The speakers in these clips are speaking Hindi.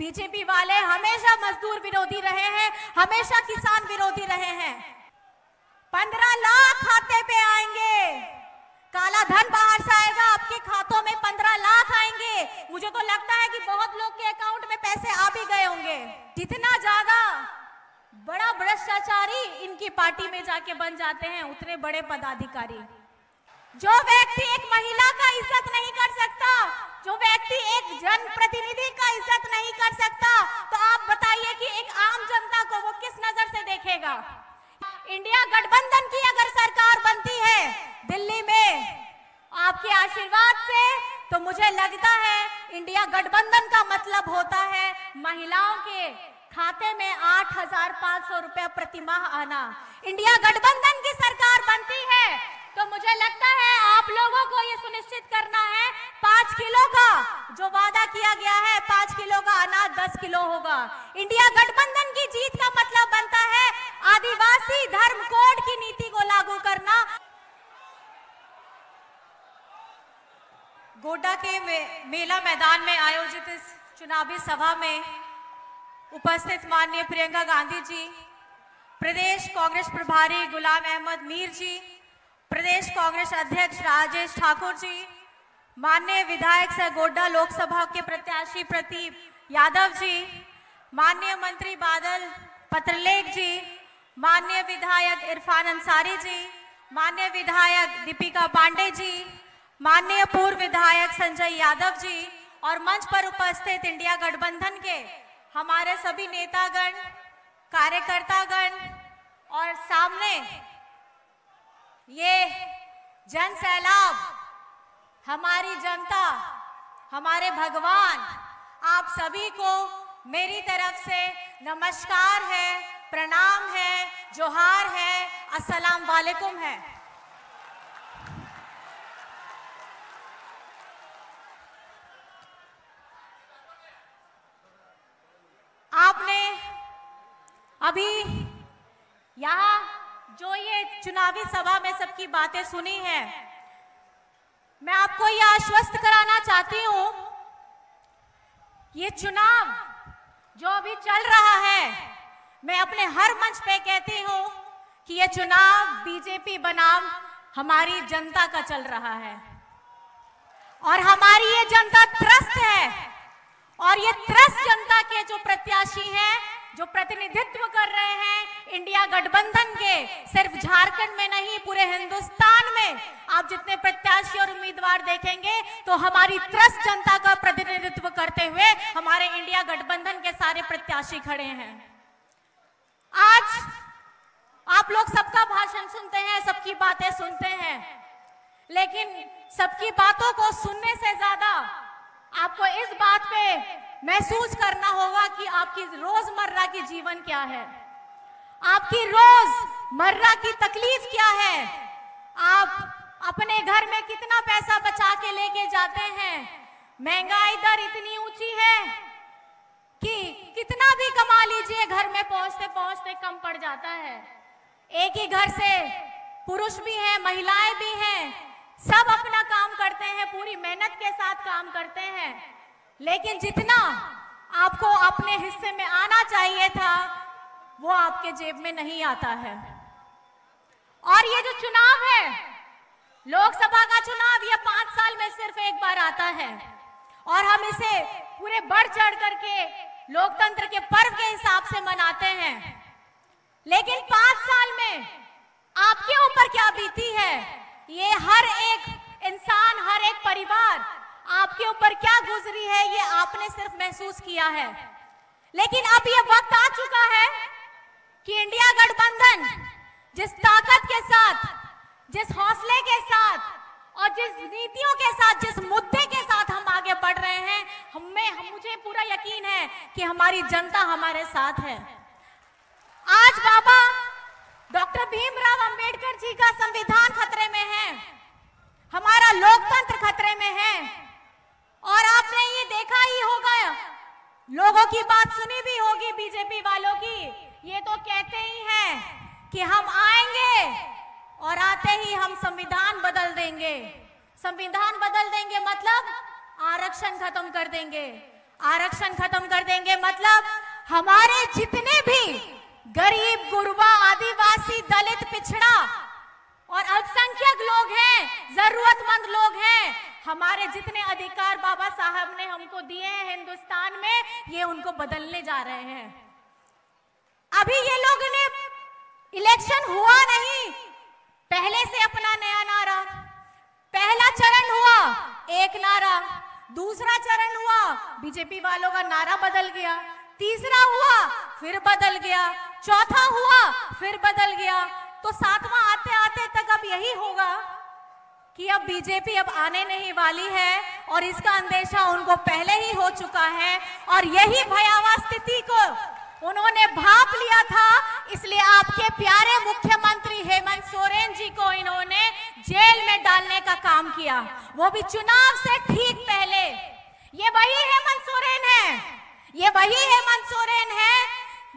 बीजेपी वाले हमेशा मजदूर विरोधी रहे हैं हमेशा किसान विरोधी रहे हैं पंद्रह लाख खाते पे आएंगे काला धन बाहर से आएगा आपके खातों में पंद्रह लाख आएंगे मुझे तो लगता है कि बहुत लोग के अकाउंट में पैसे आ भी गए होंगे जितना ज्यादा बड़ा भ्रष्टाचारी इनकी पार्टी में जाके बन जाते हैं उतने बड़े पदाधिकारी जो व्यक्ति एक महिला का इज्जत नहीं कर सकता जो व्यक्ति एक जन प्रतिनिधि का इज्जत नहीं कर सकता तो आप बताइए कि एक आम जनता को वो किस नजर से देखेगा इंडिया गठबंधन की अगर सरकार बनती है दिल्ली में आपके आशीर्वाद से तो मुझे लगता है इंडिया गठबंधन का मतलब होता है महिलाओं के खाते में आठ हजार पाँच सौ रुपया प्रतिमाह आना इंडिया गठबंधन की सरकार बनती है तो मुझे लगता है आप लोगों को ये सुनिश्चित करना है पांच किलो का जो वादा किया गया है पांच किलो का अनाज दस किलो होगा इंडिया गठबंधन की जीत का मतलब बनता है आदिवासी धर्म कोड की नीति को लागू करना गोड्डा के मेला मैदान में आयोजित इस चुनावी सभा में उपस्थित माननीय प्रियंका गांधी जी प्रदेश कांग्रेस प्रभारी गुलाम अहमद मीर जी प्रदेश कांग्रेस अध्यक्ष राजेश ठाकुर जी माननीय विधायक सह गोड्डा लोकसभा के प्रत्याशी प्रतीप यादव जी माननीय मंत्री बादल पत्रलेख जी माननीय विधायक इरफान अंसारी जी माननीय विधायक दीपिका पांडे जी माननीय पूर्व विधायक संजय यादव जी और मंच पर उपस्थित इंडिया गठबंधन के हमारे सभी नेतागण कार्यकर्तागण और सामने ये जन सैलाब हमारी जनता हमारे भगवान आप सभी को मेरी तरफ से नमस्कार है प्रणाम है जोहार है अस्सलाम वालेकुम है आपने अभी यहां जो ये चुनावी सभा में सबकी बातें सुनी है मैं आपको ये आश्वस्त कराना चाहती हूं ये चुनाव जो अभी चल रहा है मैं अपने हर मंच पे कहती हूं कि ये चुनाव बीजेपी बनाम हमारी जनता का चल रहा है और हमारी ये जनता त्रस्त है और ये त्रस्त जनता के जो प्रत्याशी हैं जो प्रतिनिधित्व कर रहे हैं इंडिया गठबंधन के सिर्फ झारखंड में नहीं पूरे हिंदुस्तान में आप जितने प्रत्याशी और उम्मीदवार देखेंगे तो हमारी त्रस्त जनता का प्रतिनिधित्व करते हुए हमारे इंडिया गठबंधन के सारे प्रत्याशी खड़े हैं आज आप लोग सबका भाषण सुनते हैं सबकी बातें सुनते हैं लेकिन सबकी बातों को सुनने से ज्यादा आपको इस बात पे महसूस करना होगा कि आपकी रोजमर्रा की जीवन क्या है आपकी रोजमर्रा की तकलीफ क्या है आप अपने घर में कितना पैसा बचा के लेके जाते हैं महंगाई दर इतनी ऊंची है कि कितना भी कमा लीजिए घर में पहुंचते पहुंचते कम पड़ जाता है एक ही घर से पुरुष भी हैं महिलाएं भी हैं सब अपना काम करते हैं पूरी मेहनत के साथ काम करते हैं लेकिन जितना आपको अपने हिस्से में आना चाहिए था वो आपके जेब में नहीं आता है और ये जो चुनाव है लोकसभा का चुनाव ये पांच साल में सिर्फ एक बार आता है और हम इसे पूरे बढ़ चढ़ करके लोकतंत्र के पर्व के हिसाब से मनाते हैं लेकिन पांच साल में आपके ऊपर क्या बीती है ये हर एक इंसान हर एक परिवार आपके ऊपर क्या गुजरी है ये आपने सिर्फ महसूस किया है लेकिन अब ये वक्त आ चुका है कि इंडिया गठबंधन जिस ताकत के साथ जिस हौसले के साथ और जिस नीतियों के साथ जिस मुद्दे के साथ हम आगे बढ़ रहे हैं हमें हम, मुझे पूरा यकीन है कि हमारी जनता हमारे साथ है आज बाबा डॉक्टर भीमराव अंबेडकर जी का संविधान खतरे में है हमारा लोकतंत्र खतरे में है और आपने ये देखा ही होगा लोगों की बात सुनी भी होगी बीजेपी वालों की ये तो कहते ही हैं कि हम आएंगे और आते ही हम संविधान बदल देंगे संविधान बदल देंगे मतलब आरक्षण खत्म कर देंगे आरक्षण खत्म कर देंगे मतलब हमारे जितने भी गरीब गुरबा आदिवासी दलित पिछड़ा और अल्पसंख्यक लोग हैं जरूरतमंद लोग हैं हमारे जितने अधिकार बाबा साहब ने हमको दिए हैं हिंदुस्तान में ये उनको बदलने जा रहे हैं अभी ये लोग ने इलेक्शन हुआ नहीं पहले से अपना नया नारा पहला चरण हुआ एक नारा दूसरा चरण हुआ बीजेपी वालों का नारा बदल गया तीसरा हुआ फिर बदल गया चौथा हुआ फिर बदल गया तो सातवां आते आते तक अब यही होगा कि अब बीजेपी अब आने नहीं वाली है और इसका अंदेशा उनको पहले ही हो चुका है और यही भयावह स्थिति को उन्होंने भाप लिया था इसलिए आपके प्यारे मुख्यमंत्री हेमंत सोरेन जी को इन्होंने जेल में डालने का काम किया वो भी चुनाव से ठीक पहले ये वही हेमंत सोरेन है ये वही हेमंत सोरेन है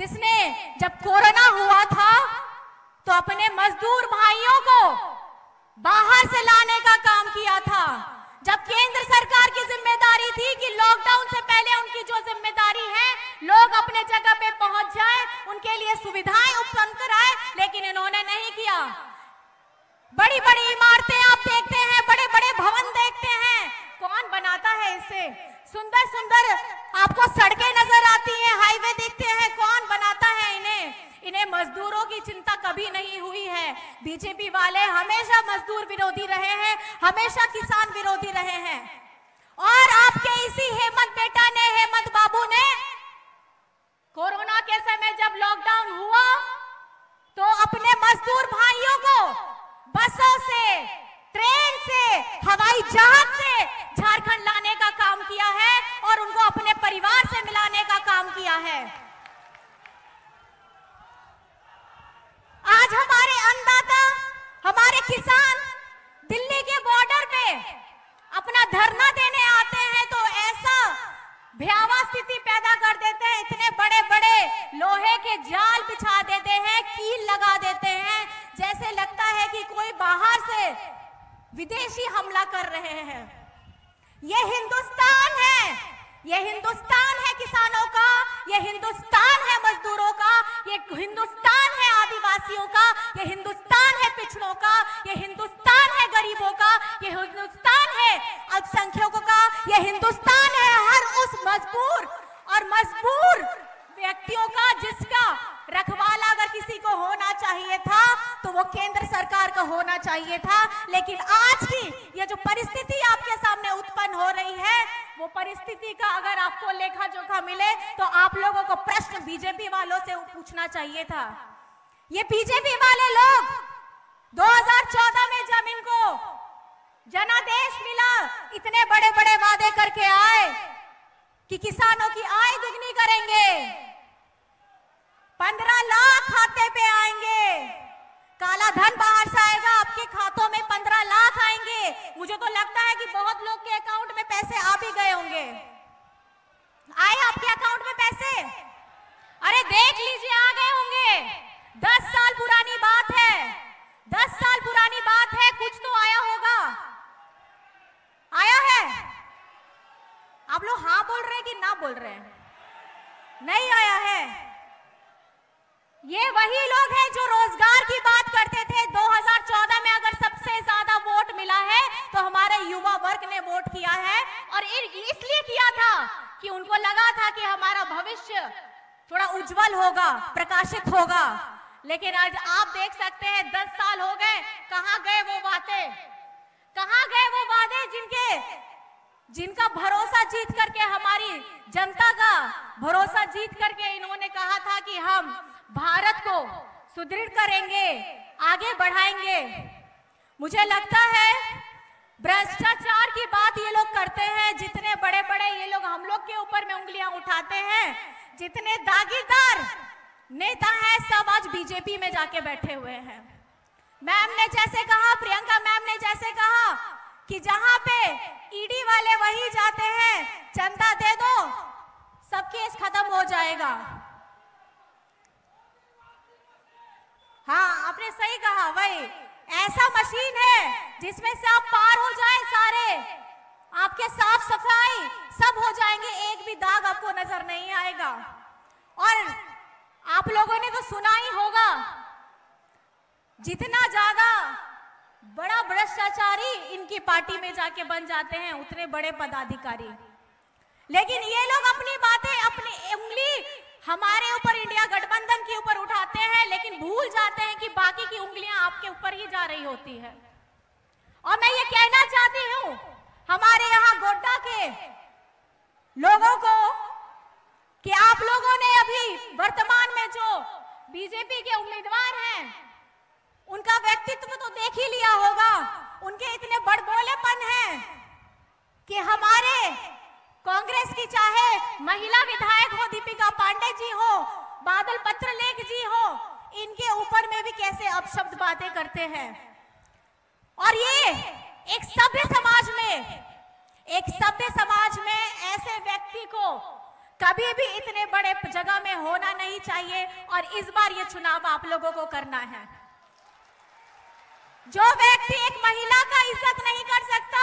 जिसने जब कोरोना हुआ था तो अपने मजदूर भाइयों को बाहर से लाने का काम किया था जब केंद्र सरकार की जिम्मेदारी थी कि लॉकडाउन से पहले उनकी जो जिम्मेदारी है लोग अपने जगह पे पहुंच जाए उनके लिए सुविधाएं उपलब्ध कराए लेकिन इन्होंने नहीं किया बड़ी बड़ी इमारतें आप देखते हैं बड़े बड़े भवन देखते हैं कौन बनाता है इसे सुंदर सुंदर आपको सड़कें नजर आती हैं हाईवे देखते हैं मजदूरों की चिंता कभी नहीं हुई है बीजेपी वाले हमेशा मजदूर विरोधी रहे हैं हमेशा किसान विरोधी रहे हैं और आपके इसी हेमंत बेटा ने हेमंत बाबू ने कोरोना के समय जब लॉकडाउन हुआ तो अपने मजदूर भाइयों को बसों से ट्रेन से हवाई जहाज से झारखंड लाने का काम किया है और उनको अपने परिवार से मिलाने का काम किया है हमारे किसान दिल्ली के बॉर्डर पे अपना धरना देने आते हैं तो ऐसा भयावह स्थिति पैदा कर देते हैं इतने बड़े बड़े लोहे के जाल बिछा देते हैं कील लगा देते हैं जैसे लगता है कि कोई बाहर से विदेशी हमला कर रहे हैं ये हिंदुस्तान है ये हिंदुस्तान है किसानों का ये हिंदुस्तान है मजदूरों का ये हिंदुस्तान है आदिवासियों का ये हिंदुस्तान है पिछड़ों का ये हिंदुस्तान है गरीबों का ये हिंदुस्तान है अल्पसंख्यकों का ये हिंदुस्तान है हर उस मजबूर और मजबूर व्यक्तियों का जिसका रखवाला अगर किसी को होना चाहिए था तो वो केंद्र सरकार का होना चाहिए था लेकिन आज की ये जो परिस्थिति आपके सामने उत्पन्न हो रही है वो परिस्थिति का अगर आपको लेखा जोखा मिले तो आप लोगों को प्रश्न बीजेपी वालों से पूछना चाहिए था ये बीजेपी वाले लोग 2014 में जब इनको जनादेश मिला इतने बड़े बड़े वादे करके आए कि किसानों की आय दुगनी करेंगे पंद्रह लाख खाते पे आएंगे काला धन बाहर से आएगा आपके खातों में पंद्रह लाख आएंगे मुझे तो लगता है कि बहुत लोग के अकाउंट में पैसे आ भी गए होंगे थोड़ा उज्जवल होगा प्रकाशित होगा लेकिन आज आप देख सकते हैं दस साल हो गए कहा गए वो बातें कहा गए वो वादे जिनके जिनका भरोसा जीत करके हमारी जनता का भरोसा जीत करके इन्होंने कहा था कि हम भारत को सुदृढ़ करेंगे आगे बढ़ाएंगे मुझे लगता है भ्रष्टाचार की बात ये लोग करते हैं जितने बड़े बड़े ये लोग हम लोग के ऊपर में उंगलियां उठाते हैं जितने दागीदार नेता हैं सब आज बीजेपी में जाके बैठे हुए हैं मैम ने जैसे कहा प्रियंका मैम ने जैसे कहा कि जहां पे ईडी e वाले वही जाते हैं चंदा दे दो सब केस खत्म हो जाएगा हाँ आपने सही कहा वही ऐसा मशीन है जिसमें से आप पार हो जाए सारे आपके साफ सफाई सब हो जाएंगे एक भी दाग आपको नजर नहीं आएगा और आप लोगों ने तो सुना ही होगा जितना ज्यादा बड़ा भ्रष्टाचारी इनकी पार्टी में जाके बन जाते हैं उतने बड़े पदाधिकारी लेकिन ये लोग अपनी बातें अपनी उंगली हमारे ऊपर इंडिया गठबंधन के ऊपर उठाते हैं लेकिन भूल जाते हैं कि बाकी की उंगलियां आपके ऊपर ही जा रही होती है और मैं ये कहना चाहती हूं हमारे यहाँ गोड्डा के लोगों को कि आप लोगों ने अभी वर्तमान में जो बीजेपी के उम्मीदवार हैं उनका व्यक्तित्व तो देख ही लिया होगा उनके इतने बड़बोलेपन हैं कि हमारे कांग्रेस की चाहे महिला विधायक हो दीपिका पांडे जी हो बादल पत्रलेख जी हो इनके ऊपर में भी कैसे अपशब्द बातें करते हैं और ये एक सभ्य समाज में एक सभ्य समाज में ऐसे व्यक्ति को कभी भी इतने बड़े जगह में होना नहीं चाहिए और इस बार ये चुनाव आप लोगों को करना है जो व्यक्ति एक महिला का इज्जत नहीं कर सकता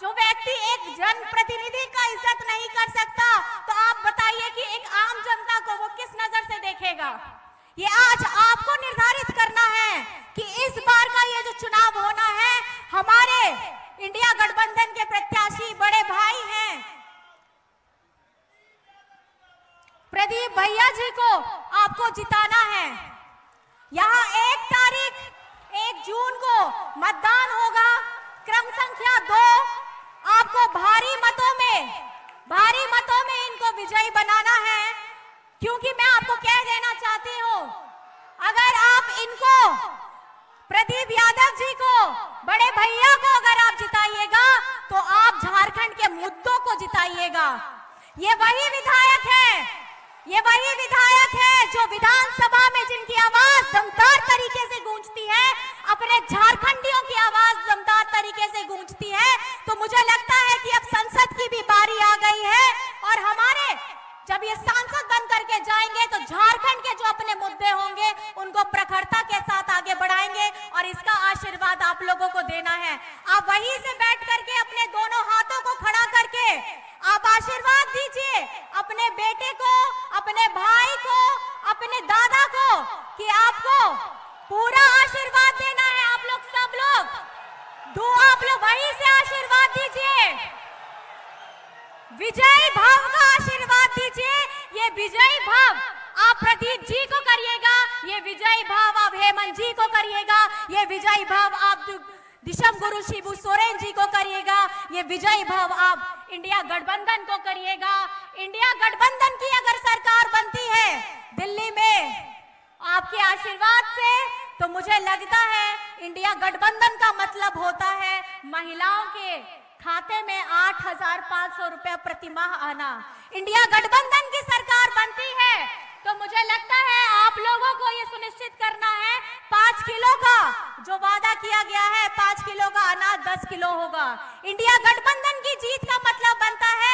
जो व्यक्ति एक जनप्रतिनिधि का इज्जत नहीं कर सकता तो आप बताइए कि एक आम जनता को वो किस नजर से देखेगा ये आज आपको निर्धारित करना है कि इस बार का ये जो चुनाव होना है हमारे इंडिया गठबंधन के प्रत्याशी बड़े भाई हैं प्रदीप भैया जी को आपको जिताना है यहाँ एक तारीख एक जून को मतदान होगा क्रम संख्या दो आपको भारी मतों में भारी मतों में इनको विजयी बनाना है क्योंकि मैं आपको कह देना चाहती हूँ अगर आप इनको प्रदीप यादव जी को बड़े भैया को अगर आप जिताइएगा तो आप झारखंड के मुद्दों को जिताइएगा ये वही विधायक है ये वही विधायक है जो विधानसभा में जिनकी आवाज दमदार तरीके से गूंजती है अपने झारखंडियों की आवाज दमदार तरीके से गूंजती है तो मुझे लगता है कि अब संसद की भी बारी आ गई है और हमारे जब ये सांसद करके जाएंगे तो झारखंड के जो अपने मुद्दे होंगे उनको प्रखरता के साथ आगे बढ़ाएंगे और इसका आशीर्वाद आप लोगों को देना है आप वहीं से बैठ करके अपने दोनों हाथों को खड़ा करके आप आशीर्वाद दीजिए अपने बेटे को अपने भाई को अपने दादा को कि आपको पूरा आशीर्वाद देना है आप लोग सब लोग दो आप लोग वहीं से आशीर्वाद दीजिए विजय भाव का आशीर्वाद दीजिए ये विजयी भाव आप प्रदीप जी को करिएगा ये विजयी भाव आप हेमंत जी को करिएगा ये विजयी भाव आप दिशम गुरु शिबू सोरेन जी को करिएगा ये विजयी भाव आप इंडिया गठबंधन को करिएगा इंडिया गठबंधन की अगर सरकार बनती है दिल्ली में आपके आशीर्वाद से तो मुझे लगता है इंडिया गठबंधन का मतलब होता है महिलाओं के खाते में आठ हजार पांच सौ रुपया प्रति माह आना इंडिया गठबंधन की मुझे लगता है आप लोगों को ये सुनिश्चित करना है पांच किलो का जो वादा किया गया है पांच किलो का अनाज दस किलो होगा इंडिया गठबंधन की जीत का मतलब बनता है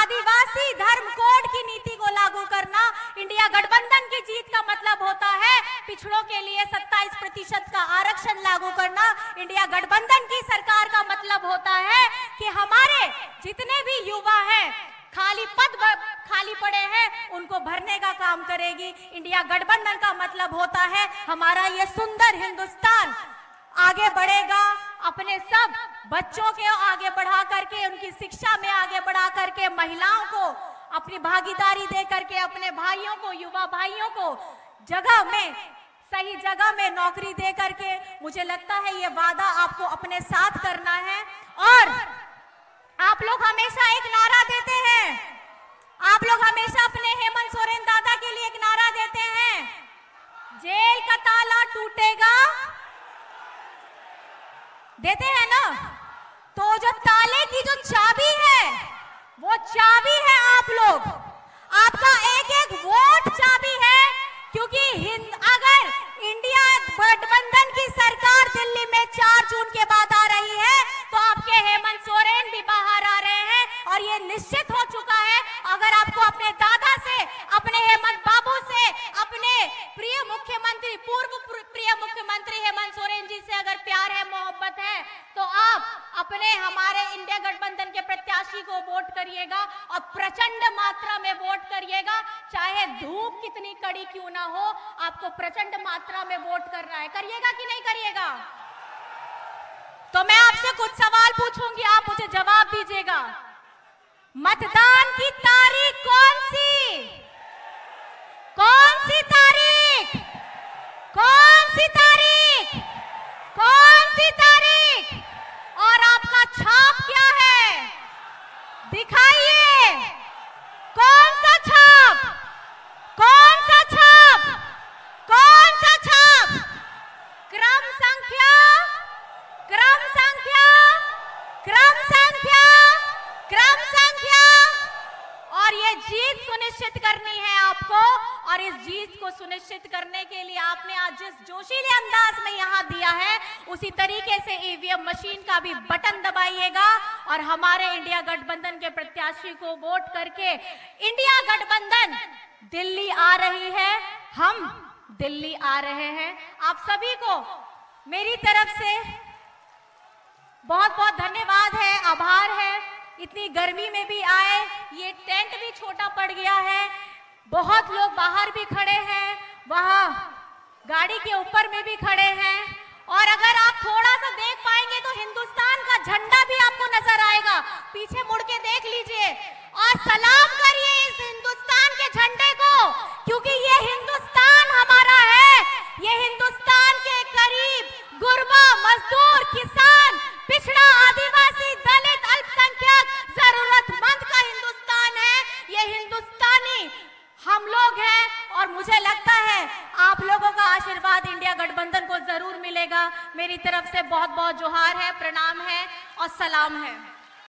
आदिवासी धर्म कोड की नीति को लागू करना इंडिया गठबंधन की जीत का मतलब होता है पिछड़ों के लिए सत्ताईस प्रतिशत का आरक्षण लागू करना इंडिया गठबंधन की सरकार का मतलब होता है कि हमारे जितने भी युवा हैं खाली पद खाली पड़े हैं उनको भरने का काम करेगी इंडिया गठबंधन का मतलब होता है हमारा ये सुंदर हिंदुस्तान आगे बढ़ेगा अपने सब बच्चों के आगे बढ़ा करके उनकी शिक्षा में आगे बढ़ा करके महिलाओं को अपनी भागीदारी दे करके अपने भाइयों को युवा भाइयों को जगह में सही जगह में नौकरी दे करके मुझे लगता है ये वादा आपको अपने साथ करना है और आप लोग हमेशा एक नारा देते हैं आप लोग हमेशा अपने हेमंत सोरेन दादा के लिए एक नारा देते हैं जेल का ताला टूटेगा देते हैं ना तो जो ताले की जो चाबी है वो चाबी है आप लोग आपका एक एक वोट चाबी है क्योंकि अगर इंडिया गठबंधन की सरकार दिल्ली में चार जून के बाद आ रही है तो आपके हेमंत सोरेन भी बाहर आ रहे हैं और ये निश्चित हो चुका है अगर आपको अपने दादा से अपने हेमंत बाबू से अपने प्रिय मुख्यमंत्री पूर्व प्रिय मुख्यमंत्री हेमंत सोरेन जी से अगर प्यार है मोहब्बत है तो आप अपने हमारे इंडिया गठबंधन के प्रत्याशी को वोट करिएगा और प्रचंड मात्रा में वोट करिएगा चाहे धूप कितनी कड़ी क्यों ना हो आपको प्रचंड मात्रा में वोट करना है करिएगा कि नहीं करिएगा तो मैं आपसे कुछ सवाल पूछूंगी आप मुझे जवाब दीजिएगा मतदान की तारीख कौन सी कौन सी तारीख कौन सी तारीख जिस जोशीले अंदाज में यहाँ दिया है उसी तरीके से ईवीएम e मशीन का भी बटन दबाइएगा और हमारे इंडिया गठबंधन के प्रत्याशी को वोट करके इंडिया गठबंधन दिल्ली आ रही है हम दिल्ली आ रहे हैं आप सभी को मेरी तरफ से बहुत बहुत धन्यवाद है आभार है इतनी गर्मी में भी आए ये टेंट भी छोटा पड़ गया है बहुत लोग बाहर भी खड़े हैं वहाँ गाड़ी के ऊपर में भी खड़े हैं और अगर आप थोड़ा सा देख पाएंगे तो हिंदुस्तान का झंडा भी आपको नजर आएगा पीछे मुड़ के देख लीजिए और सलाम करिए इस हिंदुस्तान के झंडे को क्योंकि ये हिंदुस्तान गठबंधन को जरूर मिलेगा मेरी तरफ से बहुत बहुत जोहार है प्रणाम है और सलाम है